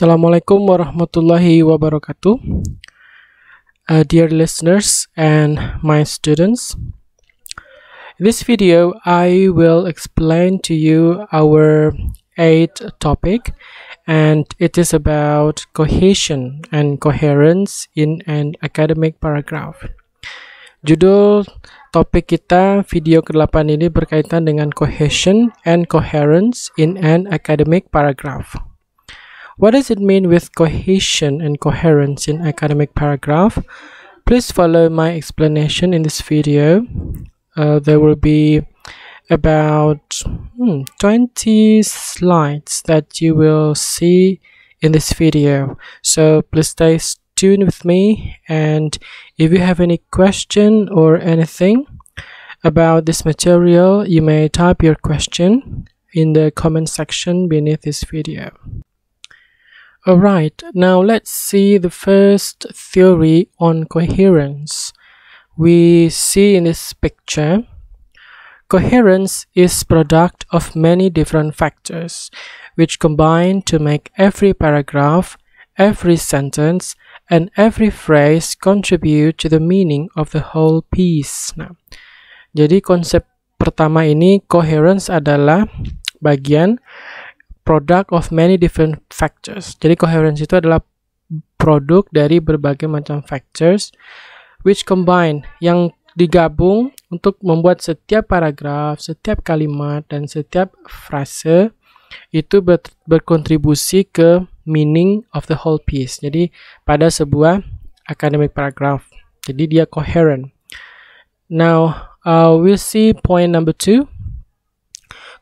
Assalamualaikum warahmatullahi wabarakatuh. Uh, dear listeners and my students, in this video I will explain to you our eighth topic and it is about cohesion and coherence in an academic paragraph. Judul topik kita video ke-8 ini berkaitan dengan cohesion and coherence in an academic paragraph. What does it mean with cohesion and coherence in academic paragraph? Please follow my explanation in this video. Uh, there will be about hmm, 20 slides that you will see in this video. So please stay tuned with me and if you have any question or anything about this material, you may type your question in the comment section beneath this video. Alright, now let's see the first theory on coherence. We see in this picture, coherence is product of many different factors, which combine to make every paragraph, every sentence, and every phrase contribute to the meaning of the whole piece. Nah, jadi konsep pertama ini coherence adalah bagian product of many different factors. Jadi coherence itu adalah produk dari berbagai macam factors which combine yang digabung untuk membuat setiap paragraf, setiap kalimat dan setiap frase itu ber berkontribusi ke meaning of the whole piece. Jadi pada sebuah academic paragraph. Jadi dia coherent. Now uh, we'll see point number two.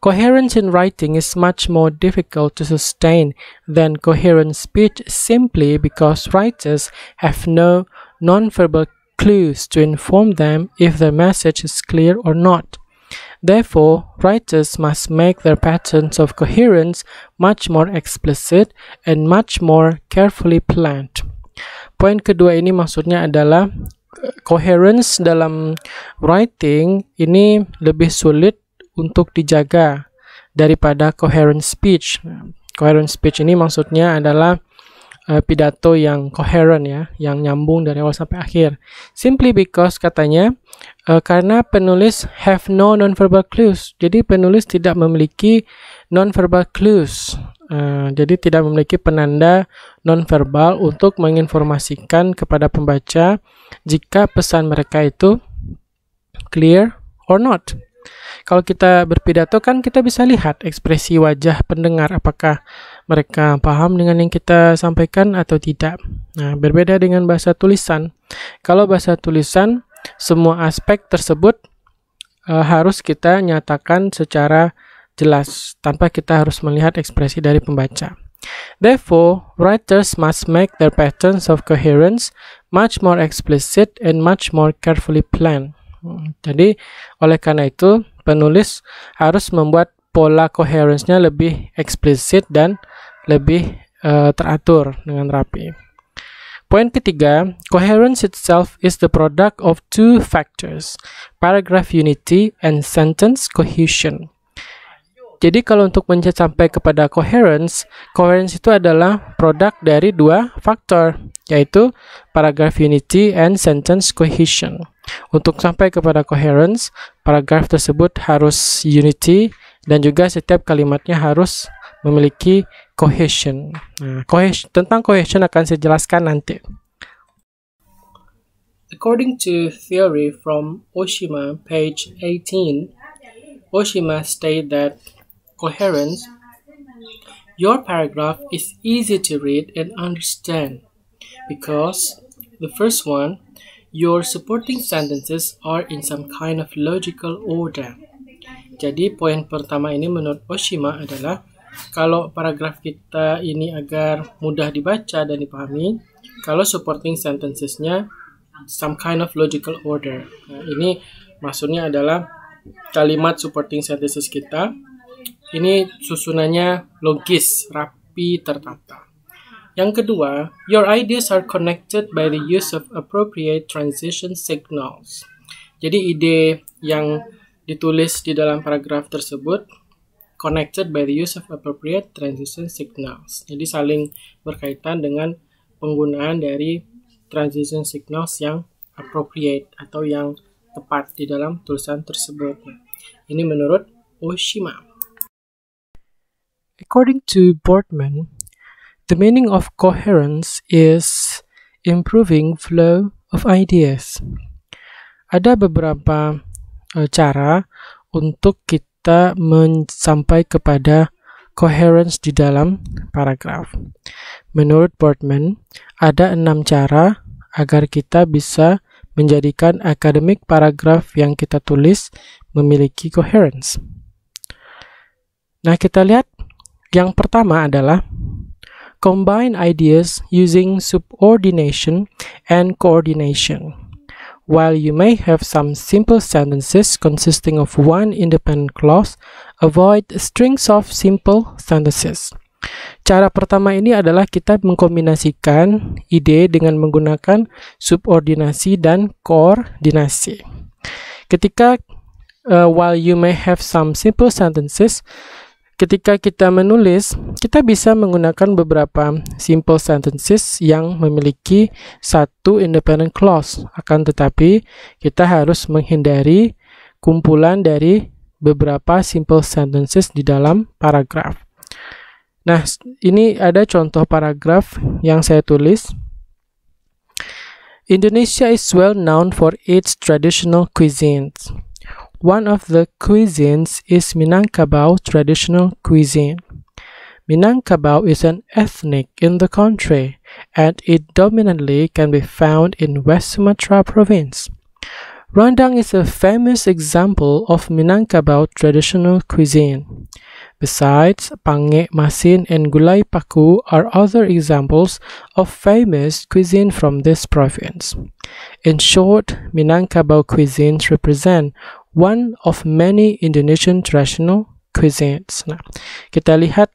Coherence in writing is much more difficult to sustain than coherent speech simply because writers have no nonverbal clues to inform them if their message is clear or not. Therefore, writers must make their patterns of coherence much more explicit and much more carefully planned. Poin kedua ini maksudnya adalah eh, coherence dalam writing ini lebih sulit untuk dijaga daripada coherent speech. Coherent speech ini maksudnya adalah uh, pidato yang coherent ya, yang nyambung dari awal sampai akhir. Simply because katanya uh, karena penulis have no nonverbal clues. Jadi penulis tidak memiliki nonverbal clues. Uh, jadi tidak memiliki penanda nonverbal untuk menginformasikan kepada pembaca jika pesan mereka itu clear or not. Kalau kita berpidato kan kita bisa lihat ekspresi wajah pendengar apakah mereka paham dengan yang kita sampaikan atau tidak. Nah, berbeda dengan bahasa tulisan. Kalau bahasa tulisan semua aspek tersebut e, harus kita nyatakan secara jelas tanpa kita harus melihat ekspresi dari pembaca. Therefore, writers must make their patterns of coherence much more explicit and much more carefully planned. Hmm, jadi, oleh karena itu, penulis harus membuat pola coherence-nya lebih eksplisit dan lebih uh, teratur dengan rapi. Poin ketiga, coherence itself is the product of two factors, paragraph unity and sentence cohesion. Jadi kalau untuk mencapai kepada coherence, coherence itu adalah produk dari dua faktor, yaitu paragraph unity and sentence cohesion. Untuk sampai kepada coherence, paragraf tersebut harus unity dan juga setiap kalimatnya harus memiliki cohesion. Nah, cohesion tentang cohesion akan saya jelaskan nanti. According to theory from Oshima, page 18, Oshima stated that coherence, your paragraph is easy to read and understand because the first one, Your supporting sentences are in some kind of logical order. Jadi poin pertama ini menurut Oshima adalah kalau paragraf kita ini agar mudah dibaca dan dipahami, kalau supporting sentences-nya some kind of logical order. Nah, ini maksudnya adalah kalimat supporting sentences kita ini susunannya logis, rapi, tertata. Yang kedua, your ideas are connected by the use of appropriate transition signals. Jadi ide yang ditulis di dalam paragraf tersebut connected by the use of appropriate transition signals. Jadi saling berkaitan dengan penggunaan dari transition signals yang appropriate atau yang tepat di dalam tulisan tersebut. Ini menurut Oshima. According to Boardman, The meaning of coherence is improving flow of ideas. Ada beberapa uh, cara untuk kita sampai kepada coherence di dalam paragraf. Menurut Portman, ada enam cara agar kita bisa menjadikan akademik paragraf yang kita tulis memiliki coherence. Nah, kita lihat yang pertama adalah combine ideas using subordination and coordination. While you may have some simple sentences consisting of one independent clause, avoid strings of simple sentences. Cara pertama ini adalah kita mengkombinasikan ide dengan menggunakan subordinasi dan koordinasi. Ketika uh, while you may have some simple sentences, Ketika kita menulis, kita bisa menggunakan beberapa simple sentences yang memiliki satu independent clause. Akan tetapi, kita harus menghindari kumpulan dari beberapa simple sentences di dalam paragraf. Nah, ini ada contoh paragraf yang saya tulis. Indonesia is well known for its traditional cuisines. One of the cuisines is Minangkabau traditional cuisine. Minangkabau is an ethnic in the country and it dominantly can be found in West Sumatra province. Rendang is a famous example of Minangkabau traditional cuisine. Besides, pange masin and gulai paku are other examples of famous cuisine from this province. In short, Minangkabau cuisines represent one of many Indonesian traditional cuisines. Nah, kita lihat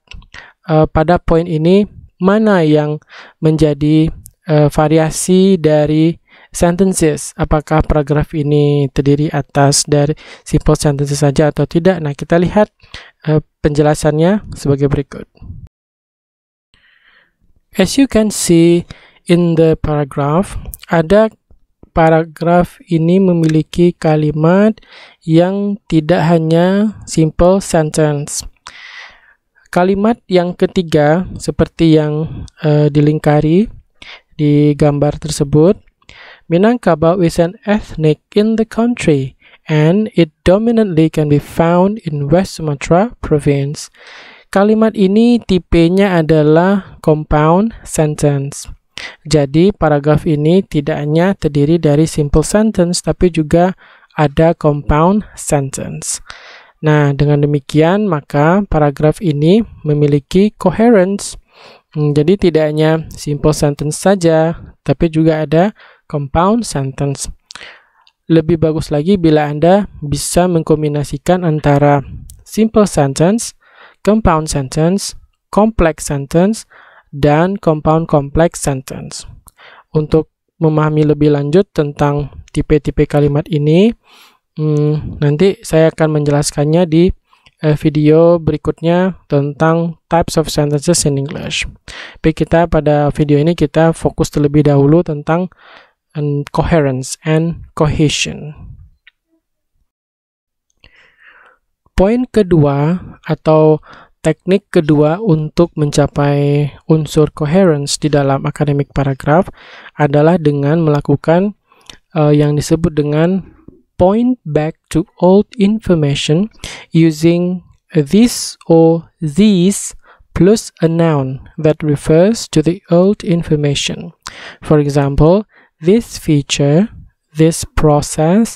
uh, pada poin ini mana yang menjadi uh, variasi dari sentences. Apakah paragraf ini terdiri atas dari simple sentences saja atau tidak? Nah, kita lihat uh, penjelasannya sebagai berikut. As you can see in the paragraph, ada paragraf ini memiliki kalimat yang tidak hanya simple sentence. Kalimat yang ketiga, seperti yang uh, dilingkari di gambar tersebut, Minangkabau is an ethnic in the country and it dominantly can be found in West Sumatra province. Kalimat ini tipenya adalah compound sentence. Jadi, paragraf ini tidak hanya terdiri dari simple sentence, tapi juga ada compound sentence. Nah, dengan demikian, maka paragraf ini memiliki coherence. Hmm, jadi, tidak hanya simple sentence saja, tapi juga ada compound sentence. Lebih bagus lagi bila Anda bisa mengkombinasikan antara simple sentence, compound sentence, complex sentence, dan compound complex sentence. Untuk memahami lebih lanjut tentang tipe-tipe kalimat ini, hmm, nanti saya akan menjelaskannya di eh, video berikutnya tentang types of sentences in English. Tapi kita pada video ini kita fokus terlebih dahulu tentang and hmm, coherence and cohesion. Poin kedua atau Teknik kedua untuk mencapai unsur coherence di dalam akademik paragraph adalah dengan melakukan uh, yang disebut dengan point back to old information using this or these plus a noun that refers to the old information. For example, this feature, this process,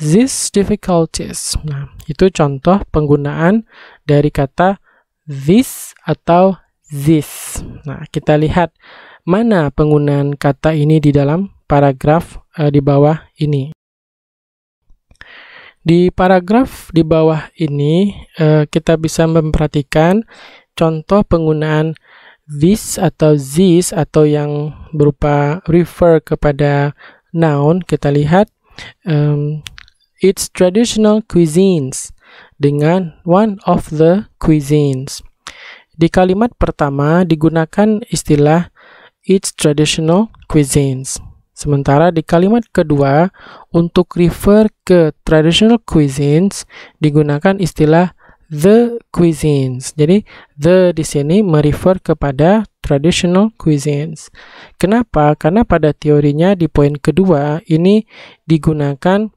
these difficulties. Nah, itu contoh penggunaan dari kata this atau this. Nah, kita lihat mana penggunaan kata ini di dalam paragraf uh, di bawah ini. Di paragraf di bawah ini, uh, kita bisa memperhatikan contoh penggunaan this atau this atau yang berupa refer kepada noun. Kita lihat, um, it's traditional cuisines dengan one of the cuisines. Di kalimat pertama digunakan istilah its traditional cuisines. Sementara di kalimat kedua, untuk refer ke traditional cuisines digunakan istilah the cuisines. Jadi, the di sini merefer kepada traditional cuisines. Kenapa? Karena pada teorinya di poin kedua ini digunakan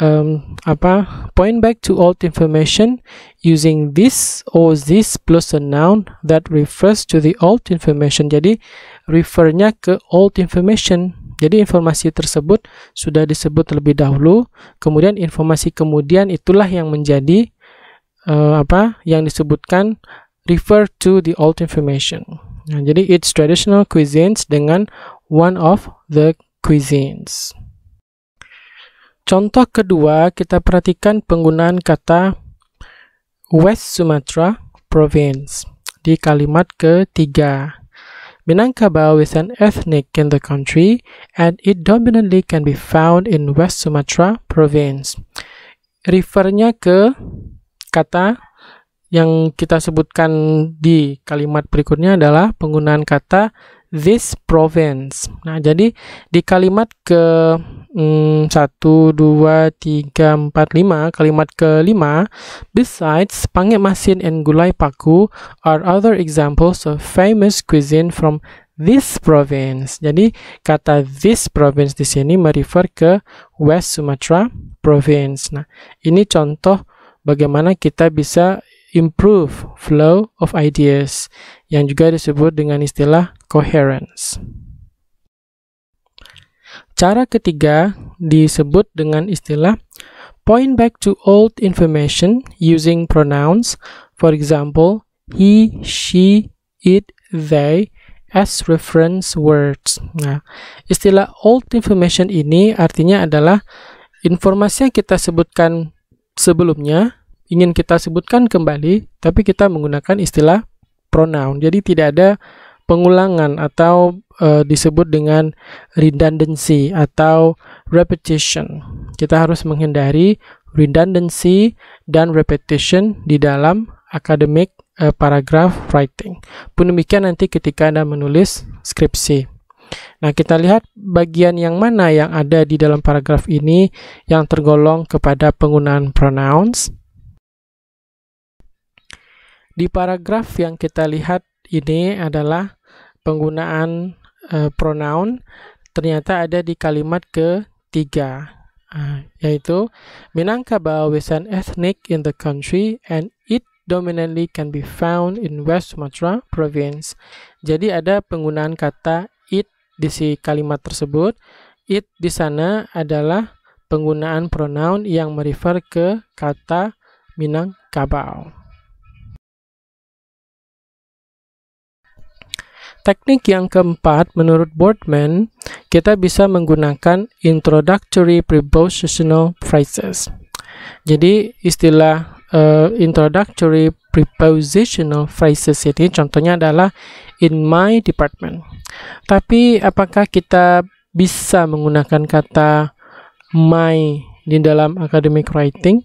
um, apa point back to old information using this or this plus a noun that refers to the old information jadi refernya ke old information jadi informasi tersebut sudah disebut terlebih dahulu kemudian informasi kemudian itulah yang menjadi uh, apa yang disebutkan refer to the old information nah, jadi it's traditional cuisines dengan one of the cuisines Contoh kedua, kita perhatikan penggunaan kata West Sumatra Province di kalimat ketiga. Minangkabau is an ethnic in the country and it dominantly can be found in West Sumatra Province. Refernya ke kata yang kita sebutkan di kalimat berikutnya adalah penggunaan kata this province. Nah, jadi di kalimat ke 1, 2, 3, 4, 5, kalimat kelima, besides, pangit masin and gulai paku are other examples of famous cuisine from this province. Jadi kata this province di sini merefer ke West Sumatra province. Nah, ini contoh bagaimana kita bisa improve flow of ideas yang juga disebut dengan istilah coherence. Cara ketiga disebut dengan istilah point back to old information using pronouns, for example, he, she, it, they, as reference words. Nah, istilah old information ini artinya adalah informasi yang kita sebutkan sebelumnya ingin kita sebutkan kembali, tapi kita menggunakan istilah pronoun. Jadi tidak ada pengulangan atau uh, disebut dengan redundancy atau repetition. Kita harus menghindari redundancy dan repetition di dalam academic uh, paragraph writing. Pun demikian nanti ketika Anda menulis skripsi. Nah, kita lihat bagian yang mana yang ada di dalam paragraf ini yang tergolong kepada penggunaan pronouns. Di paragraf yang kita lihat ini adalah penggunaan uh, pronoun ternyata ada di kalimat ketiga uh, yaitu Minangkabau is an ethnic in the country and it dominantly can be found in West Sumatra province. Jadi ada penggunaan kata it di si kalimat tersebut. It di sana adalah penggunaan pronoun yang merefer ke kata Minangkabau. Teknik yang keempat, menurut Boardman, kita bisa menggunakan introductory prepositional phrases. Jadi, istilah uh, introductory prepositional phrases ini contohnya adalah in my department. Tapi, apakah kita bisa menggunakan kata my di dalam academic writing?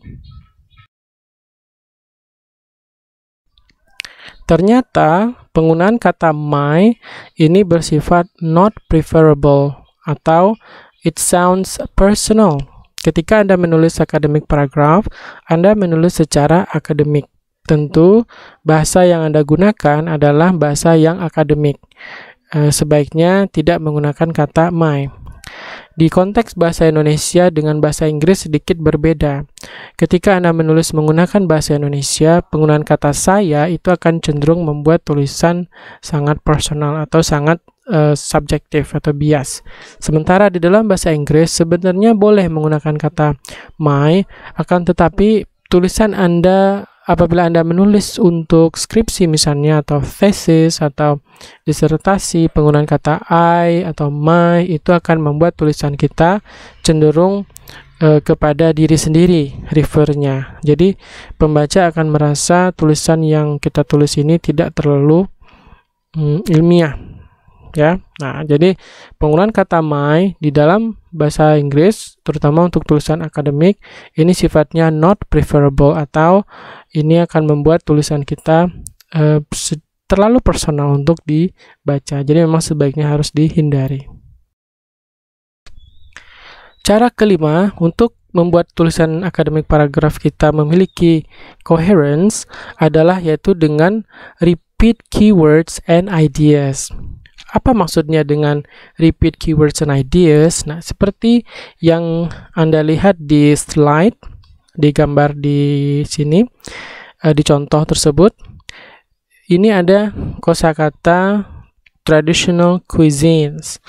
Ternyata penggunaan kata my ini bersifat not preferable atau it sounds personal. Ketika Anda menulis academic paragraph, Anda menulis secara akademik. Tentu bahasa yang Anda gunakan adalah bahasa yang akademik. Eh, sebaiknya tidak menggunakan kata my. Di konteks bahasa Indonesia dengan bahasa Inggris sedikit berbeda. Ketika Anda menulis menggunakan bahasa Indonesia, penggunaan kata saya itu akan cenderung membuat tulisan sangat personal atau sangat uh, subjektif atau bias. Sementara di dalam bahasa Inggris sebenarnya boleh menggunakan kata my, akan tetapi tulisan Anda apabila Anda menulis untuk skripsi misalnya atau thesis atau disertasi penggunaan kata I atau my itu akan membuat tulisan kita cenderung eh, kepada diri sendiri refernya. Jadi pembaca akan merasa tulisan yang kita tulis ini tidak terlalu mm, ilmiah ya. Nah, jadi penggunaan kata my di dalam bahasa Inggris terutama untuk tulisan akademik ini sifatnya not preferable atau ini akan membuat tulisan kita uh, terlalu personal untuk dibaca. Jadi memang sebaiknya harus dihindari. Cara kelima untuk membuat tulisan akademik paragraf kita memiliki coherence adalah yaitu dengan repeat keywords and ideas. Apa maksudnya dengan repeat keywords and ideas? Nah, seperti yang Anda lihat di slide, di gambar di sini, eh, di contoh tersebut, ini ada kosakata traditional cuisines.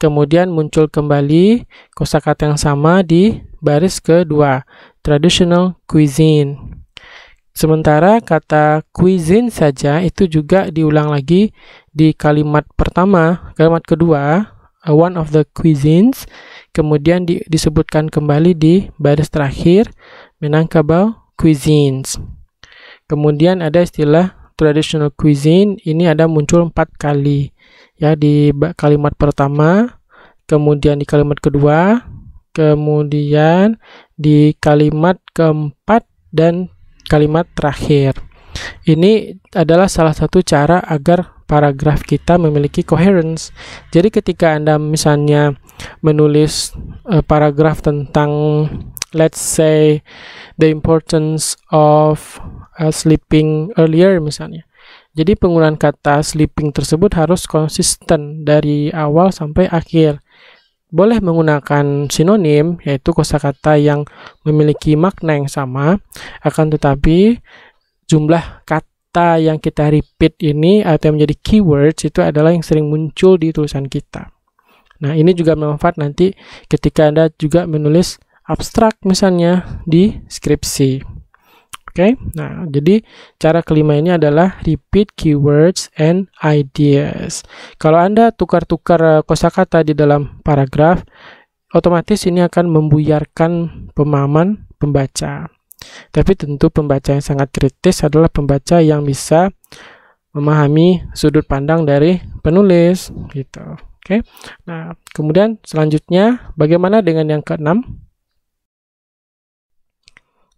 Kemudian muncul kembali kosakata yang sama di baris kedua, traditional cuisine. Sementara kata cuisine saja itu juga diulang lagi di kalimat pertama, kalimat kedua, one of the cuisines, kemudian di, disebutkan kembali di baris terakhir Minangkabau cuisines. Kemudian ada istilah traditional cuisine, ini ada muncul empat kali ya di kalimat pertama, kemudian di kalimat kedua, kemudian di kalimat keempat dan kalimat terakhir. Ini adalah salah satu cara agar paragraf kita memiliki coherence. Jadi ketika Anda misalnya menulis uh, paragraf tentang let's say the importance of uh, sleeping earlier misalnya. Jadi penggunaan kata sleeping tersebut harus konsisten dari awal sampai akhir. Boleh menggunakan sinonim yaitu kosakata yang memiliki makna yang sama, akan tetapi jumlah kata yang kita repeat ini atau yang menjadi keywords itu adalah yang sering muncul di tulisan kita. Nah, ini juga bermanfaat nanti ketika Anda juga menulis abstrak misalnya di skripsi. Oke, okay? nah jadi cara kelima ini adalah repeat keywords and ideas. Kalau Anda tukar-tukar eh, kosakata di dalam paragraf, otomatis ini akan membuyarkan pemahaman pembaca. Tapi tentu pembaca yang sangat kritis adalah pembaca yang bisa memahami sudut pandang dari penulis gitu. Oke. Nah, kemudian selanjutnya bagaimana dengan yang keenam?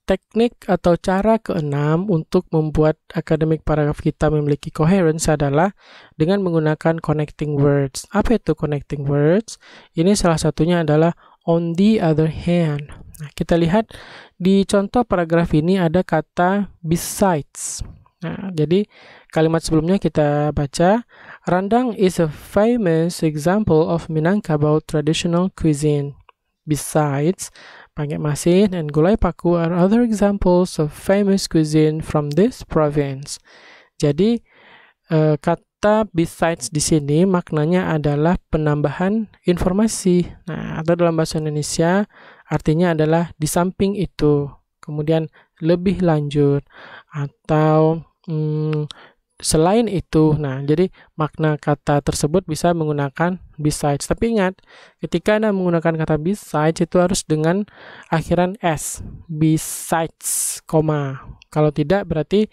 Teknik atau cara keenam untuk membuat akademik paragraf kita memiliki coherence adalah dengan menggunakan connecting words. Apa itu connecting words? Ini salah satunya adalah on the other hand. Nah, kita lihat di contoh paragraf ini ada kata besides. Nah, jadi kalimat sebelumnya kita baca Randang is a famous example of Minangkabau traditional cuisine. Besides, panget masin and gulai paku are other examples of famous cuisine from this province. Jadi uh, kata besides di sini maknanya adalah penambahan informasi. Nah, atau dalam bahasa Indonesia Artinya adalah di samping itu, kemudian lebih lanjut atau hmm, selain itu. Nah, jadi makna kata tersebut bisa menggunakan besides. Tapi ingat, ketika Anda menggunakan kata besides itu harus dengan akhiran s, besides, koma. Kalau tidak berarti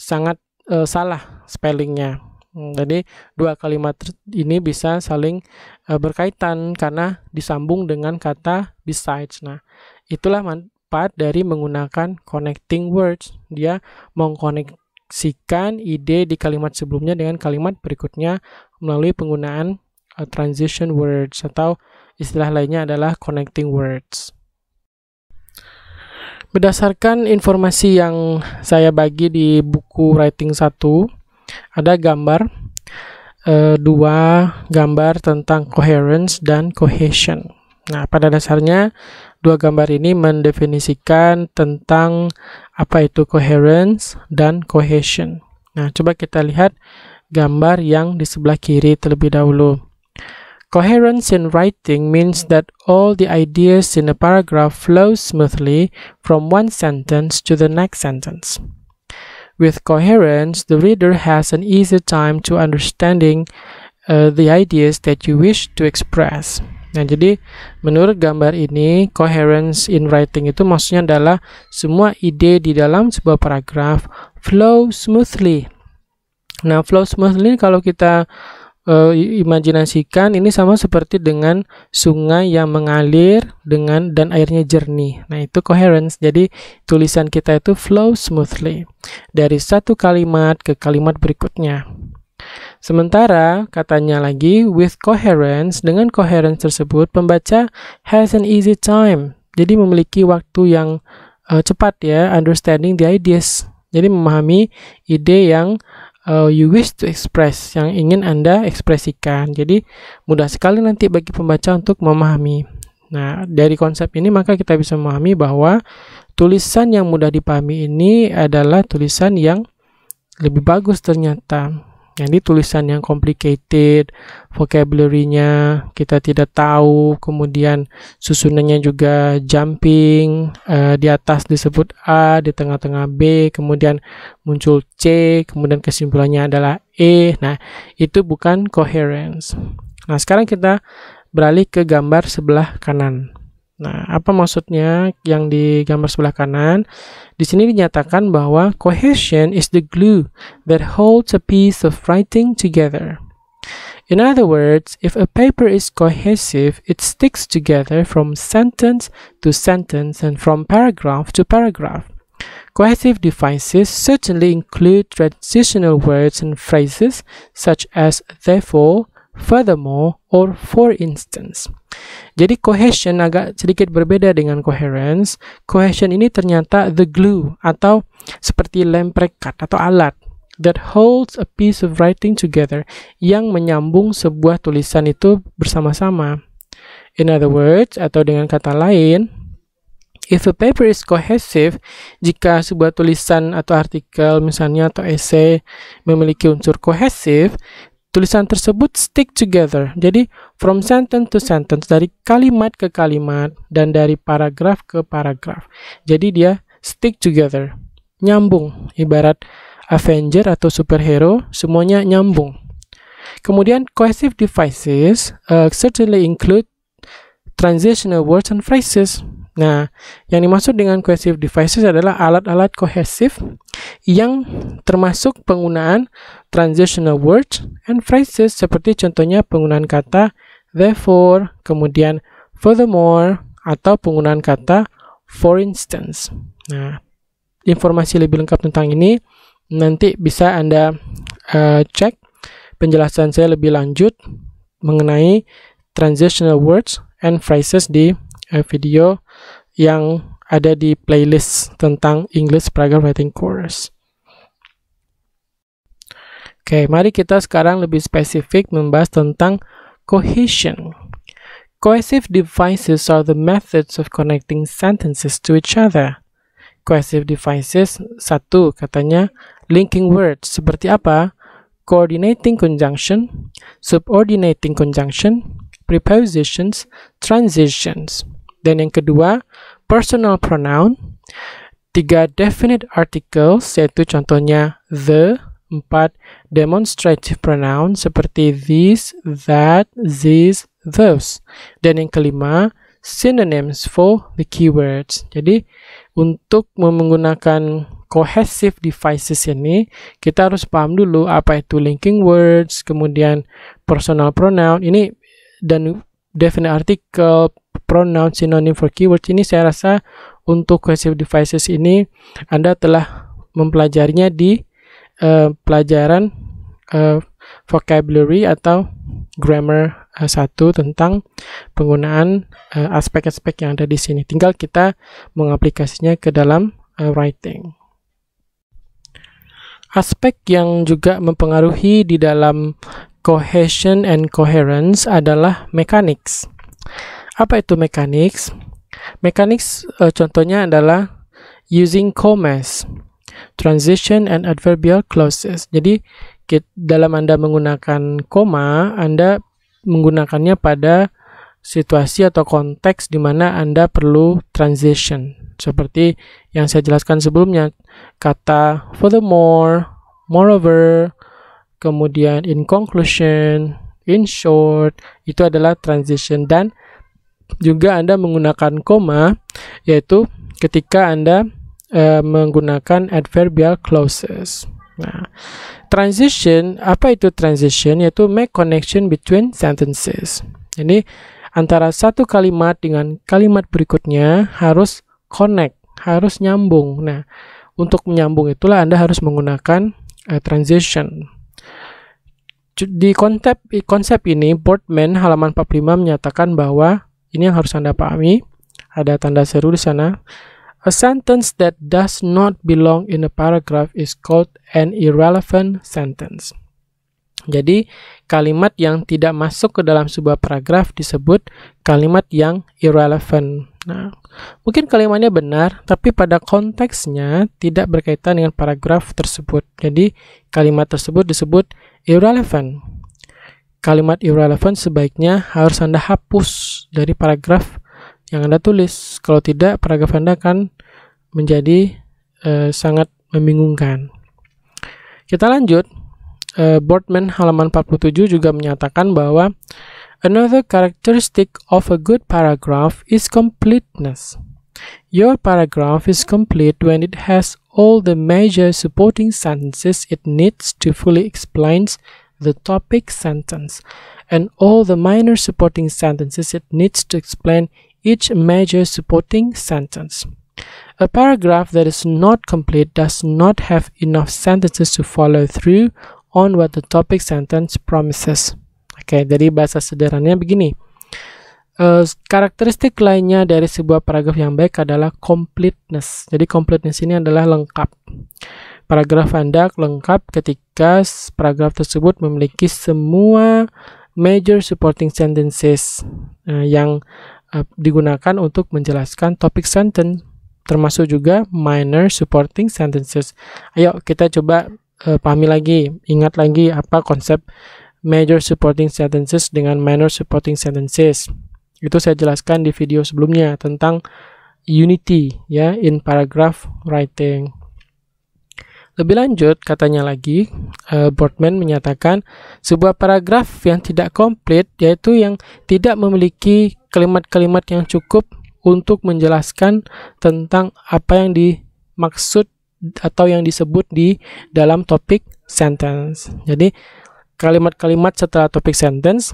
sangat uh, salah spellingnya. Hmm, jadi dua kalimat ini bisa saling eh, berkaitan karena disambung dengan kata besides. Nah, itulah manfaat dari menggunakan connecting words. Dia mengkoneksikan ide di kalimat sebelumnya dengan kalimat berikutnya melalui penggunaan eh, transition words atau istilah lainnya adalah connecting words. Berdasarkan informasi yang saya bagi di buku Writing 1, ada gambar e, dua gambar tentang coherence dan cohesion. Nah, pada dasarnya dua gambar ini mendefinisikan tentang apa itu coherence dan cohesion. Nah, coba kita lihat gambar yang di sebelah kiri terlebih dahulu. Coherence in writing means that all the ideas in a paragraph flow smoothly from one sentence to the next sentence. With coherence, the reader has an easier time to understanding uh, the ideas that you wish to express. Nah, jadi menurut gambar ini, coherence in writing itu maksudnya adalah semua ide di dalam sebuah paragraf flow smoothly. Nah, flow smoothly kalau kita uh, imajinasikan ini sama seperti dengan sungai yang mengalir dengan dan airnya jernih. Nah, itu coherence. Jadi tulisan kita itu flow smoothly dari satu kalimat ke kalimat berikutnya. Sementara, katanya lagi, with coherence, dengan coherence tersebut, pembaca has an easy time. Jadi memiliki waktu yang uh, cepat ya, understanding the ideas. Jadi memahami ide yang uh, you wish to express, yang ingin Anda ekspresikan. Jadi mudah sekali nanti bagi pembaca untuk memahami. Nah, dari konsep ini maka kita bisa memahami bahwa tulisan yang mudah dipahami ini adalah tulisan yang lebih bagus ternyata jadi tulisan yang complicated, vocabulary-nya kita tidak tahu, kemudian susunannya juga jumping, uh, di atas disebut A, di tengah-tengah B, kemudian muncul C, kemudian kesimpulannya adalah E. Nah, itu bukan coherence. Nah, sekarang kita beralih ke gambar sebelah kanan. Nah, apa maksudnya yang di gambar sebelah kanan? Di sini dinyatakan bahwa cohesion is the glue that holds a piece of writing together. In other words, if a paper is cohesive, it sticks together from sentence to sentence and from paragraph to paragraph. Cohesive devices certainly include transitional words and phrases such as therefore, furthermore, or for instance. Jadi cohesion agak sedikit berbeda dengan coherence. Cohesion ini ternyata the glue atau seperti lem perekat atau alat that holds a piece of writing together yang menyambung sebuah tulisan itu bersama-sama. In other words, atau dengan kata lain, if a paper is cohesive, jika sebuah tulisan atau artikel misalnya atau esai memiliki unsur cohesive tulisan tersebut stick together. Jadi from sentence to sentence dari kalimat ke kalimat dan dari paragraf ke paragraf. Jadi dia stick together. Nyambung ibarat Avenger atau superhero semuanya nyambung. Kemudian cohesive devices uh, certainly include transitional words and phrases. Nah, yang dimaksud dengan cohesive devices adalah alat-alat kohesif yang termasuk penggunaan transitional words and phrases seperti contohnya penggunaan kata therefore, kemudian furthermore, atau penggunaan kata for instance. Nah, informasi lebih lengkap tentang ini nanti bisa Anda uh, cek penjelasan saya lebih lanjut mengenai transitional words and phrases di uh, video yang ada di playlist tentang English Paragraph Writing Course. Oke, okay, mari kita sekarang lebih spesifik membahas tentang cohesion. Cohesive devices are the methods of connecting sentences to each other. Cohesive devices, satu katanya, linking words seperti apa? Coordinating conjunction, subordinating conjunction, prepositions, transitions. Dan yang kedua, personal pronoun, tiga definite articles, yaitu contohnya the, empat demonstrative pronoun seperti this, that, these, those. Dan yang kelima, synonyms for the keywords. Jadi, untuk menggunakan cohesive devices ini, kita harus paham dulu apa itu linking words, kemudian personal pronoun. Ini dan definite article, pronoun, synonym for keywords ini saya rasa untuk cohesive devices ini Anda telah mempelajarinya di uh, pelajaran uh, vocabulary atau grammar uh, eh, 1 tentang penggunaan aspek aspek-aspek yang ada di sini. Tinggal kita mengaplikasinya ke dalam uh, writing. Aspek yang juga mempengaruhi di dalam cohesion and coherence adalah mechanics. Apa itu mechanics? Mechanics uh, contohnya adalah using commas, transition and adverbial clauses. Jadi dalam Anda menggunakan koma, Anda menggunakannya pada situasi atau konteks di mana Anda perlu transition. Seperti yang saya jelaskan sebelumnya, kata furthermore, moreover, kemudian in conclusion, in short, itu adalah transition dan juga Anda menggunakan koma yaitu ketika Anda e, menggunakan adverbial clauses. Nah, transition, apa itu transition? Yaitu make connection between sentences. Jadi antara satu kalimat dengan kalimat berikutnya harus connect, harus nyambung. Nah, untuk menyambung itulah Anda harus menggunakan uh, transition di konsep konsep ini Boardman halaman 45 menyatakan bahwa ini yang harus Anda pahami. Ada tanda seru di sana. A sentence that does not belong in a paragraph is called an irrelevant sentence. Jadi, kalimat yang tidak masuk ke dalam sebuah paragraf disebut kalimat yang irrelevant. Nah, mungkin kalimatnya benar, tapi pada konteksnya tidak berkaitan dengan paragraf tersebut. Jadi, kalimat tersebut disebut irrelevant. Kalimat irrelevant sebaiknya harus Anda hapus dari paragraf yang Anda tulis. Kalau tidak, paragraf Anda akan menjadi eh, sangat membingungkan. Kita lanjut. Eh, Boardman halaman 47 juga menyatakan bahwa Another characteristic of a good paragraph is completeness. Your paragraph is complete when it has all the major supporting sentences it needs to fully explain the topic sentence and all the minor supporting sentences it needs to explain each major supporting sentence. A paragraph that is not complete does not have enough sentences to follow through on what the topic sentence promises. Oke, jadi bahasa sederhananya begini. Uh, karakteristik lainnya dari sebuah paragraf yang baik adalah completeness. Jadi completeness ini adalah lengkap. Paragraf Anda lengkap ketika paragraf tersebut memiliki semua major supporting sentences uh, yang uh, digunakan untuk menjelaskan topik sentence termasuk juga minor supporting sentences. Ayo kita coba uh, pahami lagi, ingat lagi apa konsep major supporting sentences dengan minor supporting sentences. Itu saya jelaskan di video sebelumnya tentang unity ya in paragraph writing. Lebih lanjut, katanya lagi, uh, Boardman menyatakan sebuah paragraf yang tidak komplit yaitu yang tidak memiliki kalimat-kalimat yang cukup untuk menjelaskan tentang apa yang dimaksud atau yang disebut di dalam topik sentence. Jadi, kalimat-kalimat setelah topik sentence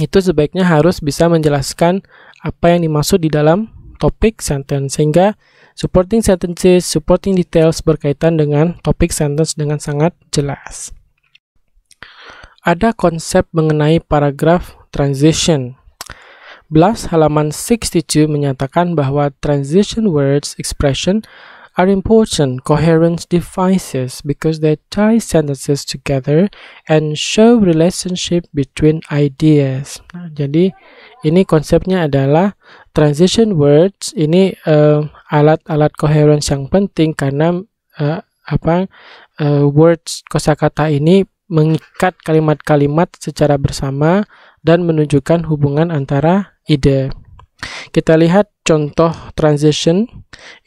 itu sebaiknya harus bisa menjelaskan apa yang dimaksud di dalam topik sentence sehingga supporting sentences, supporting details berkaitan dengan topik sentence dengan sangat jelas. Ada konsep mengenai paragraf transition. Blas halaman 62 menyatakan bahwa transition words expression are important coherence devices because they tie sentences together and show relationship between ideas. Nah, jadi ini konsepnya adalah transition words ini eh, alat-alat uh, coherence yang penting karena uh, apa uh, words kosakata ini mengikat kalimat-kalimat secara bersama dan menunjukkan hubungan antara ide. Kita lihat contoh transition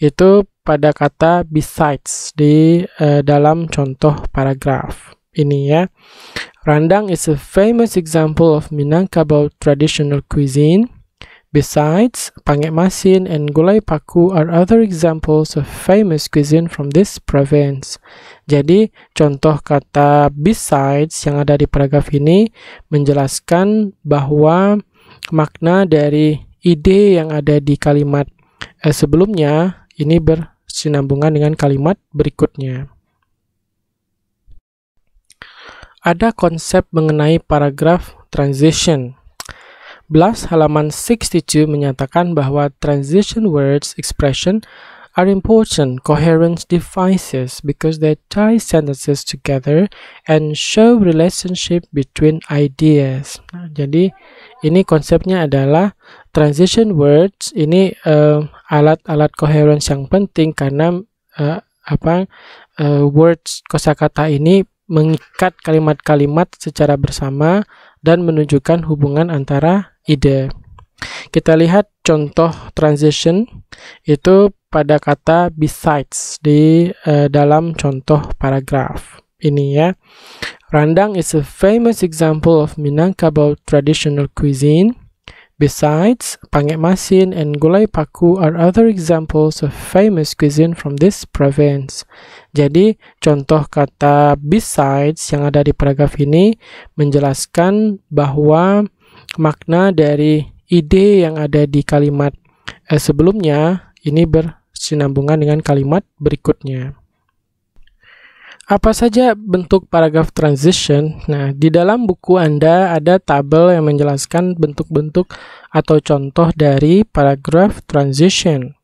itu pada kata besides di uh, dalam contoh paragraf ini ya. Rendang is a famous example of Minangkabau traditional cuisine. Besides, panget masin and gulai paku are other examples of famous cuisine from this province. Jadi, contoh kata besides yang ada di paragraf ini menjelaskan bahwa makna dari ide yang ada di kalimat eh, sebelumnya ini bersinambungan dengan kalimat berikutnya. Ada konsep mengenai paragraf transition. Blas halaman 62 menyatakan bahwa transition words expression are important coherence devices because they tie sentences together and show relationship between ideas. Nah, jadi ini konsepnya adalah transition words ini uh, alat-alat coherence yang penting karena uh, apa uh, words kosakata ini mengikat kalimat-kalimat secara bersama dan menunjukkan hubungan antara ide. Kita lihat contoh transition itu pada kata besides di uh, dalam contoh paragraf ini ya. Randang is a famous example of Minangkabau traditional cuisine Besides, masin and gulai paku are other examples of famous cuisine from this province. Jadi, contoh kata besides yang ada di paragraf ini menjelaskan bahwa makna dari ide yang ada di kalimat eh, sebelumnya ini bersinambungan dengan kalimat berikutnya. Apa saja bentuk paragraf transition? Nah, di dalam buku Anda ada tabel yang menjelaskan bentuk-bentuk atau contoh dari paragraf transition.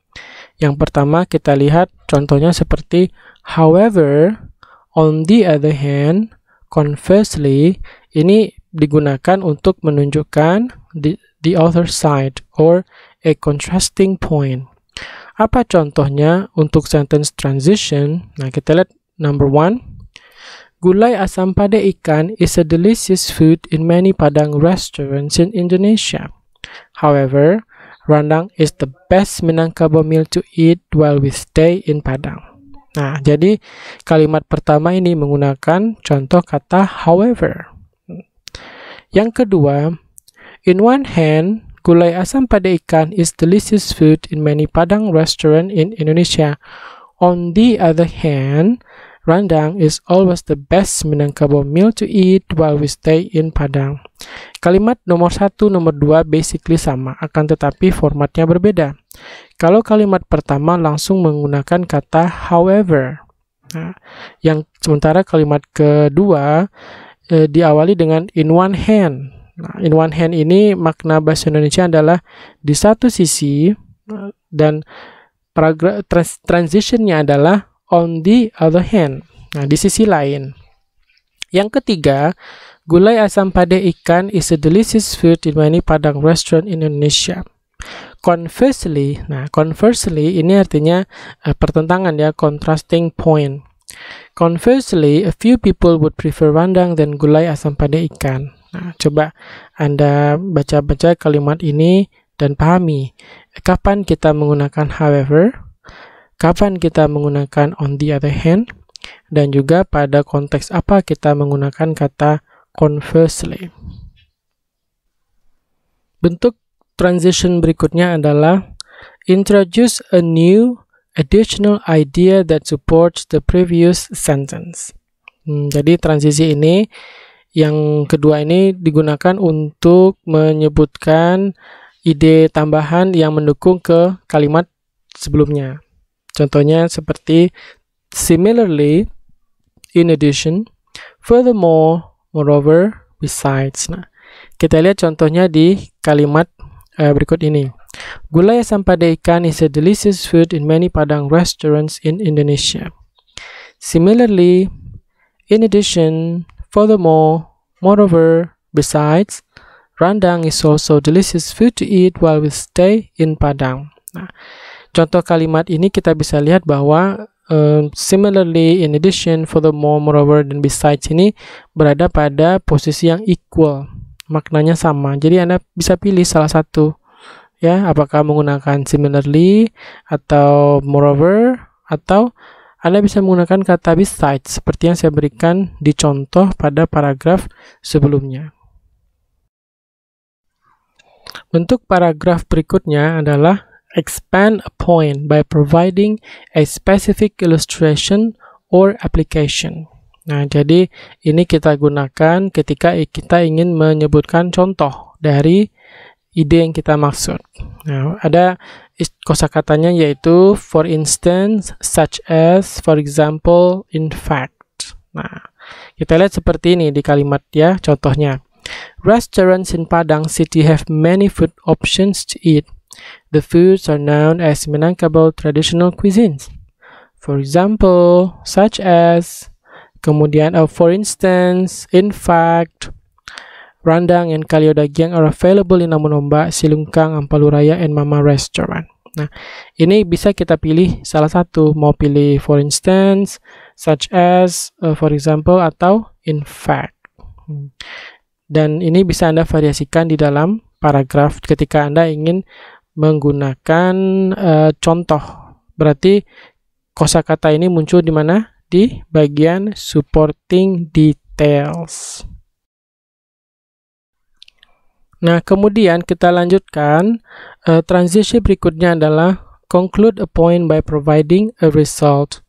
Yang pertama kita lihat contohnya seperti however, on the other hand, conversely, ini digunakan untuk menunjukkan the, the other side or a contrasting point. Apa contohnya untuk sentence transition? Nah, kita lihat Number one, gulai asam pada ikan is a delicious food in many Padang restaurants in Indonesia. However, rendang is the best Minangkabau meal to eat while we stay in Padang. Nah, jadi kalimat pertama ini menggunakan contoh kata however. Yang kedua, in one hand, gulai asam pada ikan is delicious food in many Padang restaurant in Indonesia. On the other hand, Rendang is always the best Minangkabau meal to eat while we stay in Padang. Kalimat nomor satu, nomor dua basically sama, akan tetapi formatnya berbeda. Kalau kalimat pertama langsung menggunakan kata however. Nah, yang sementara kalimat kedua eh, diawali dengan in one hand. Nah, in one hand ini makna bahasa Indonesia adalah di satu sisi eh, dan trans transitionnya adalah on the other hand. Nah, di sisi lain. Yang ketiga, gulai asam pada ikan is a delicious food in many padang restaurant in Indonesia. Conversely, nah conversely ini artinya uh, pertentangan ya, contrasting point. Conversely, a few people would prefer rendang than gulai asam pada ikan. Nah, coba Anda baca-baca kalimat ini dan pahami. Kapan kita menggunakan however? kapan kita menggunakan on the other hand, dan juga pada konteks apa kita menggunakan kata conversely. Bentuk transition berikutnya adalah introduce a new additional idea that supports the previous sentence. Hmm, jadi transisi ini yang kedua ini digunakan untuk menyebutkan ide tambahan yang mendukung ke kalimat sebelumnya. Contohnya seperti similarly, in addition, furthermore, moreover, besides. Nah, kita lihat contohnya di kalimat uh, berikut ini. Gulai pada ikan is a delicious food in many Padang restaurants in Indonesia. Similarly, in addition, furthermore, moreover, besides, rendang is also delicious food to eat while we stay in Padang. Nah, Contoh kalimat ini kita bisa lihat bahwa um, similarly, in addition, for the more, moreover, dan besides ini berada pada posisi yang equal, maknanya sama. Jadi Anda bisa pilih salah satu, ya, apakah menggunakan similarly atau moreover atau Anda bisa menggunakan kata besides seperti yang saya berikan di contoh pada paragraf sebelumnya. Bentuk paragraf berikutnya adalah expand a point by providing a specific illustration or application. Nah, jadi ini kita gunakan ketika kita ingin menyebutkan contoh dari ide yang kita maksud. Nah, ada kosakatanya yaitu for instance, such as, for example, in fact. Nah, kita lihat seperti ini di kalimat ya contohnya. Restaurants in Padang City have many food options to eat. The foods are known as Minangkabau traditional cuisines. For example, such as, kemudian uh, for instance, in fact, rendang and Kalio daging are available in Amunomba, Silungkang, Ampaluraya, and Mama Restaurant. Nah, ini bisa kita pilih salah satu, mau pilih for instance, such as, uh, for example, atau in fact. Hmm. Dan ini bisa Anda variasikan di dalam paragraf ketika Anda ingin menggunakan uh, contoh. Berarti kosakata ini muncul di mana? Di bagian supporting details. Nah, kemudian kita lanjutkan uh, transisi berikutnya adalah conclude a point by providing a result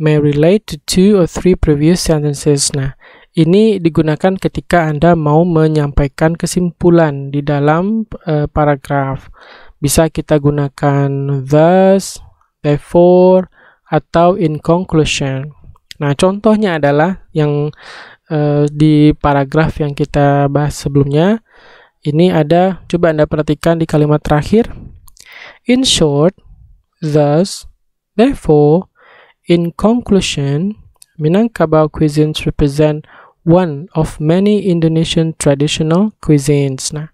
may relate to two or three previous sentences. Nah, ini digunakan ketika Anda mau menyampaikan kesimpulan di dalam uh, paragraf. Bisa kita gunakan thus, therefore, atau in conclusion. Nah, contohnya adalah yang uh, di paragraf yang kita bahas sebelumnya. Ini ada, coba Anda perhatikan di kalimat terakhir. In short, thus, therefore, in conclusion, Minangkabau cuisines represent one of many Indonesian traditional cuisines. Nah,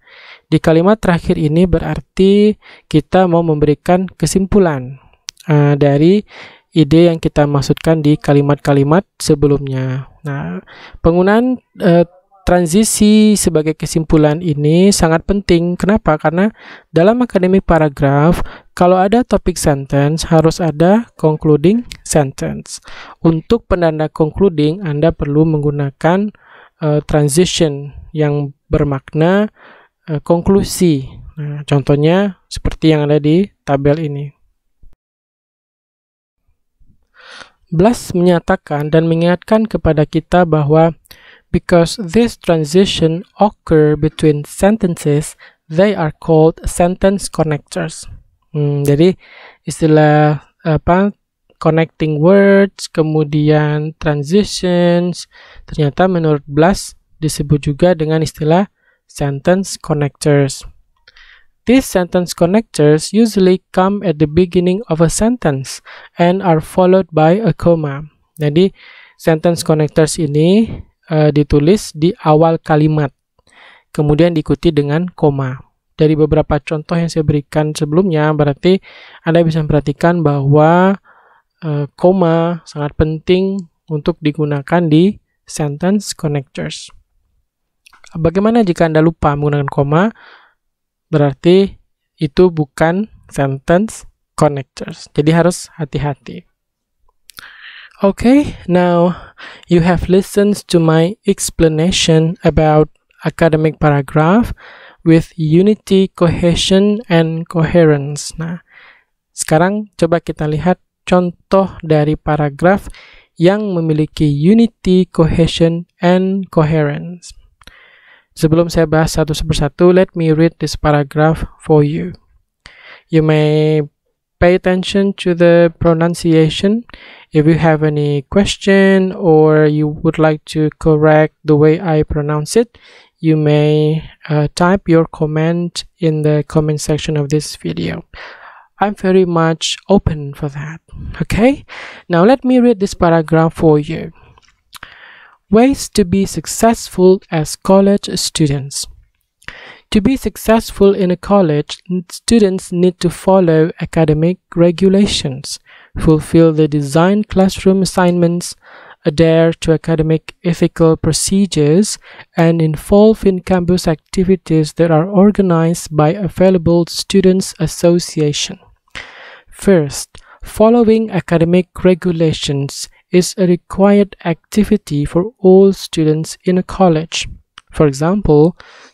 di kalimat terakhir ini berarti kita mau memberikan kesimpulan uh, dari ide yang kita maksudkan di kalimat-kalimat sebelumnya. Nah, penggunaan uh, transisi sebagai kesimpulan ini sangat penting. Kenapa? Karena dalam akademik paragraf kalau ada topic sentence, harus ada concluding sentence. Untuk penanda concluding, Anda perlu menggunakan uh, transition yang bermakna uh, konklusi. Nah, contohnya seperti yang ada di tabel ini. Blas menyatakan dan mengingatkan kepada kita bahwa because this transition occur between sentences, they are called sentence connectors. Hmm, jadi istilah apa connecting words, kemudian transitions, ternyata menurut Blas disebut juga dengan istilah sentence connectors. These sentence connectors usually come at the beginning of a sentence and are followed by a comma. Jadi sentence connectors ini uh, ditulis di awal kalimat, kemudian diikuti dengan koma dari beberapa contoh yang saya berikan sebelumnya, berarti Anda bisa perhatikan bahwa e, koma sangat penting untuk digunakan di sentence connectors. Bagaimana jika Anda lupa menggunakan koma? Berarti itu bukan sentence connectors. Jadi harus hati-hati. Okay, now you have listened to my explanation about academic paragraph with unity, cohesion, and coherence. Nah, sekarang coba kita lihat contoh dari paragraf yang memiliki unity, cohesion, and coherence. Sebelum saya bahas satu persatu, let me read this paragraph for you. You may pay attention to the pronunciation. If you have any question or you would like to correct the way I pronounce it, you may uh, type your comment in the comment section of this video I'm very much open for that okay now let me read this paragraph for you ways to be successful as college students to be successful in a college, students need to follow academic regulations, fulfill the design classroom assignments, adhere to academic ethical procedures, and involve in campus activities that are organized by available students' association. First, following academic regulations is a required activity for all students in a college. For example,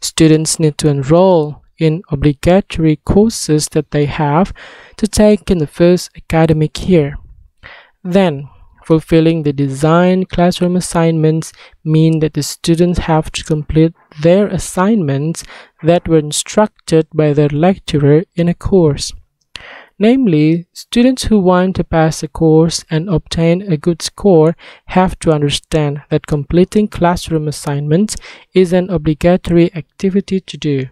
students need to enroll in obligatory courses that they have to take in the first academic year. Then, Fulfilling the design classroom assignments mean that the students have to complete their assignments that were instructed by their lecturer in a course. Namely, students who want to pass a course and obtain a good score have to understand that completing classroom assignments is an obligatory activity to do.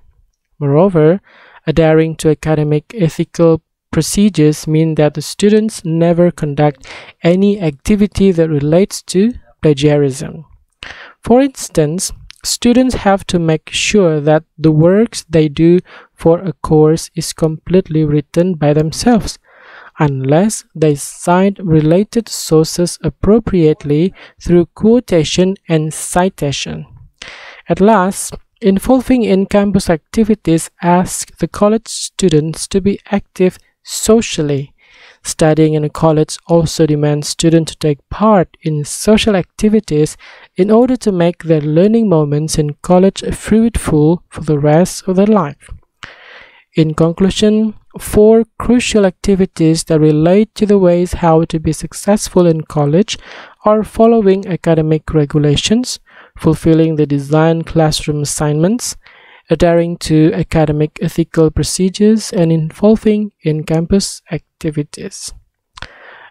Moreover, adhering to academic ethical procedures mean that the students never conduct any activity that relates to plagiarism. For instance, students have to make sure that the works they do for a course is completely written by themselves unless they cite related sources appropriately through quotation and citation. At last, involving in campus activities asks the college students to be active socially. Studying in a college also demands students to take part in social activities in order to make their learning moments in college fruitful for the rest of their life. In conclusion, four crucial activities that relate to the ways how to be successful in college are following academic regulations, fulfilling the design classroom assignments, adhering to academic ethical procedures, and involving in campus activities.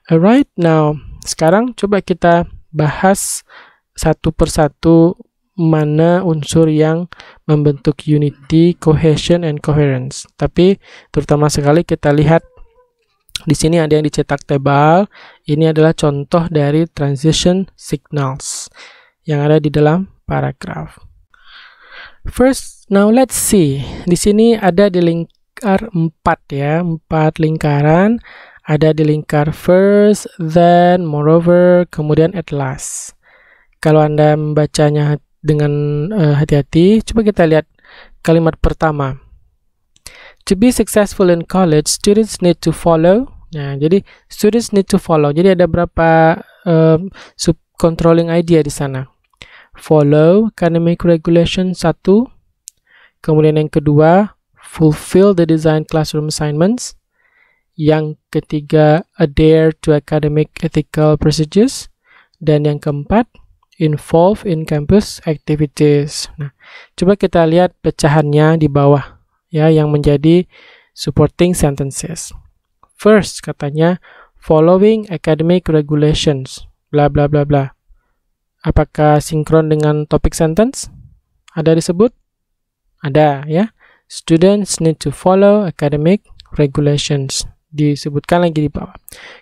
Alright, now sekarang coba kita bahas satu persatu mana unsur yang membentuk unity, cohesion, and coherence. Tapi terutama sekali kita lihat di sini ada yang dicetak tebal. Ini adalah contoh dari transition signals yang ada di dalam paragraf. First, now let's see. Di sini ada di lingkar 4 ya, 4 lingkaran. Ada di lingkar first, then, moreover, kemudian at last. Kalau Anda membacanya dengan eh, hati-hati, uh, coba kita lihat kalimat pertama. To be successful in college, students need to follow. Nah, jadi students need to follow. Jadi ada berapa uh, sub controlling idea di sana follow academic regulation 1. Kemudian yang kedua, fulfill the design classroom assignments. Yang ketiga, adhere to academic ethical procedures. Dan yang keempat, involve in campus activities. Nah, coba kita lihat pecahannya di bawah ya yang menjadi supporting sentences. First katanya following academic regulations bla bla bla bla. Apakah sinkron dengan topic sentence? Ada disebut? Ada ya. Students need to follow academic regulations. Disebutkan lagi di bawah.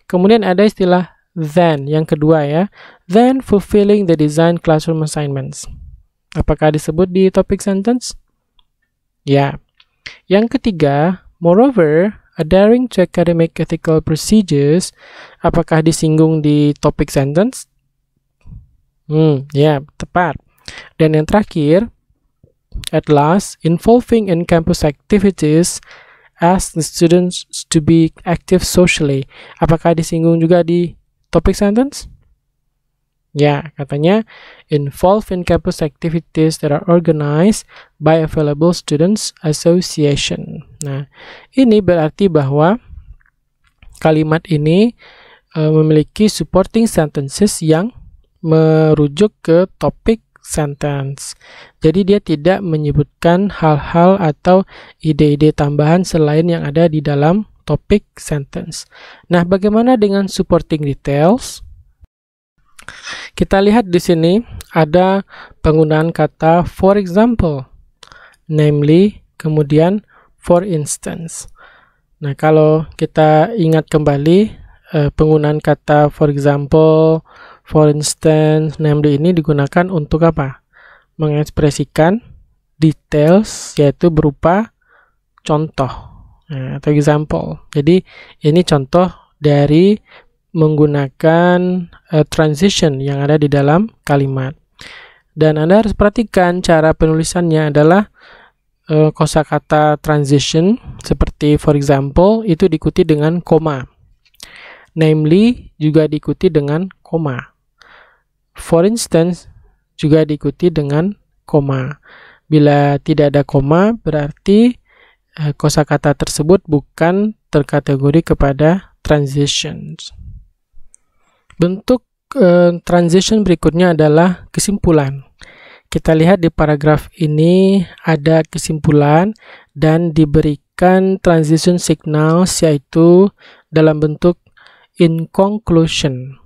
Kemudian ada istilah then yang kedua ya. Then fulfilling the design classroom assignments. Apakah disebut di topic sentence? Ya. Yang ketiga, moreover, adhering to academic ethical procedures, apakah disinggung di topic sentence? Hmm, ya, yeah, tepat. Dan yang terakhir, at last, involving in campus activities as the students to be active socially. Apakah disinggung juga di topic sentence? Ya, katanya involved in campus activities that are organized by available students association. Nah, ini berarti bahwa kalimat ini uh, memiliki supporting sentences yang merujuk ke topik sentence. Jadi dia tidak menyebutkan hal-hal atau ide-ide tambahan selain yang ada di dalam topik sentence. Nah, bagaimana dengan supporting details? Kita lihat di sini ada penggunaan kata for example, namely, kemudian for instance. Nah, kalau kita ingat kembali eh, penggunaan kata for example, For instance, named ini digunakan untuk apa? Mengekspresikan details yaitu berupa contoh nah, atau example. Jadi ini contoh dari menggunakan uh, transition yang ada di dalam kalimat. Dan Anda harus perhatikan cara penulisannya adalah uh, kosakata transition seperti for example itu diikuti dengan koma. Namely juga diikuti dengan koma. For instance juga diikuti dengan koma. Bila tidak ada koma, berarti eh, kosakata tersebut bukan terkategori kepada transitions. Bentuk eh, transition berikutnya adalah kesimpulan. Kita lihat di paragraf ini ada kesimpulan dan diberikan transition signals yaitu dalam bentuk in conclusion.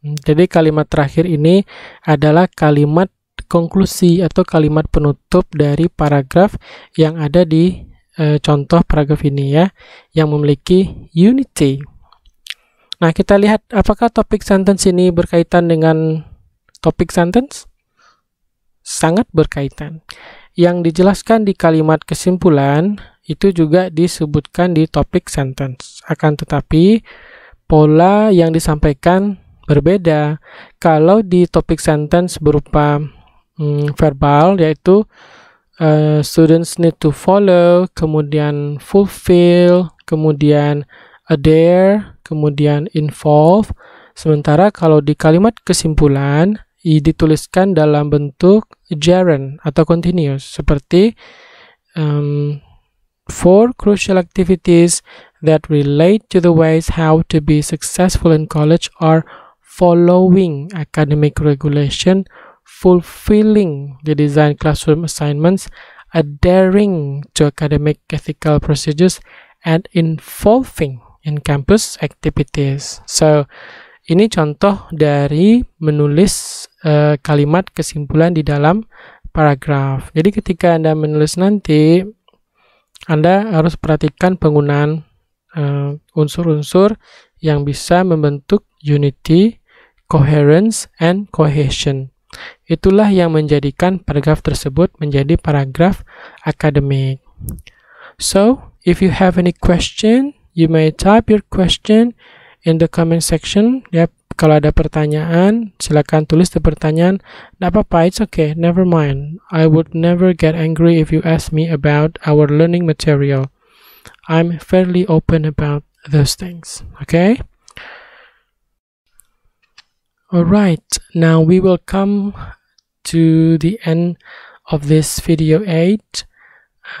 Hmm, jadi kalimat terakhir ini adalah kalimat konklusi atau kalimat penutup dari paragraf yang ada di e, contoh paragraf ini ya, yang memiliki unity. Nah, kita lihat apakah topik sentence ini berkaitan dengan topik sentence? Sangat berkaitan. Yang dijelaskan di kalimat kesimpulan itu juga disebutkan di topik sentence. Akan tetapi, pola yang disampaikan berbeda. Kalau di topik sentence berupa mm, verbal yaitu uh, students need to follow, kemudian fulfill, kemudian adhere, kemudian involve. Sementara kalau di kalimat kesimpulan dituliskan dalam bentuk gerund atau continuous seperti um, four crucial activities that relate to the ways how to be successful in college are following academic regulation, fulfilling the design classroom assignments, adhering to academic ethical procedures, and involving in campus activities. So, ini contoh dari menulis uh, kalimat kesimpulan di dalam paragraf. Jadi ketika Anda menulis nanti, Anda harus perhatikan penggunaan eh, unsur-unsur uh, unsur -unsur yang bisa membentuk unity coherence, and cohesion. Itulah yang menjadikan paragraf tersebut menjadi paragraf akademik. So, if you have any question, you may type your question in the comment section. Ya, kalau ada pertanyaan, silakan tulis di pertanyaan. Tidak apa-apa, it's okay, never mind. I would never get angry if you ask me about our learning material. I'm fairly open about those things, okay? all right now we will come to the end of this video 8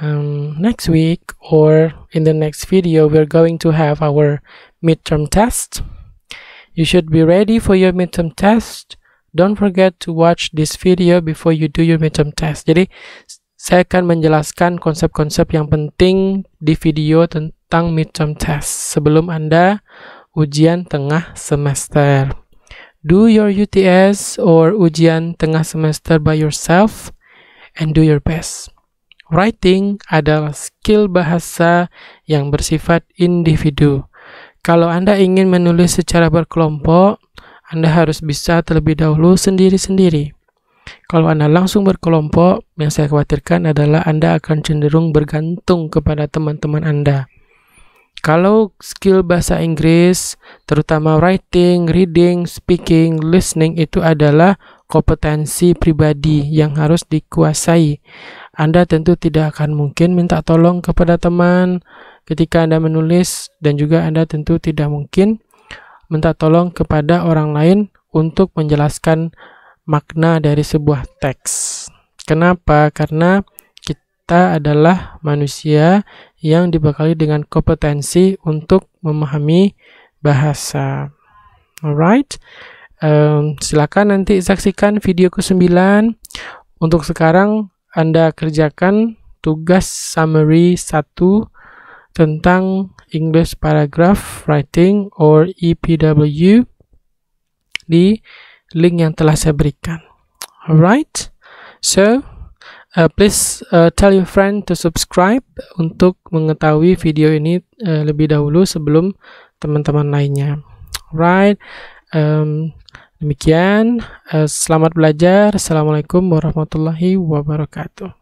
um, next week or in the next video we're going to have our midterm test you should be ready for your midterm test don't forget to watch this video before you do your midterm test jadi saya akan menjelaskan konsep-konsep yang penting di video tentang midterm test sebelum Anda ujian tengah semester. do your UTS or ujian tengah semester by yourself and do your best. Writing adalah skill bahasa yang bersifat individu. Kalau Anda ingin menulis secara berkelompok, Anda harus bisa terlebih dahulu sendiri-sendiri. Kalau Anda langsung berkelompok, yang saya khawatirkan adalah Anda akan cenderung bergantung kepada teman-teman Anda. Kalau skill bahasa Inggris, terutama writing, reading, speaking, listening itu adalah kompetensi pribadi yang harus dikuasai. Anda tentu tidak akan mungkin minta tolong kepada teman ketika Anda menulis dan juga Anda tentu tidak mungkin minta tolong kepada orang lain untuk menjelaskan makna dari sebuah teks. Kenapa? Karena kita adalah manusia yang dibekali dengan kompetensi untuk memahami bahasa. Alright, um, silakan nanti saksikan video ke-9. Untuk sekarang Anda kerjakan tugas summary 1 tentang English Paragraph Writing or EPW di link yang telah saya berikan. Alright, so Uh, please uh, tell your friend to subscribe untuk mengetahui video ini uh, lebih dahulu sebelum teman-teman lainnya. Right, um, demikian. Uh, selamat belajar. Assalamualaikum warahmatullahi wabarakatuh.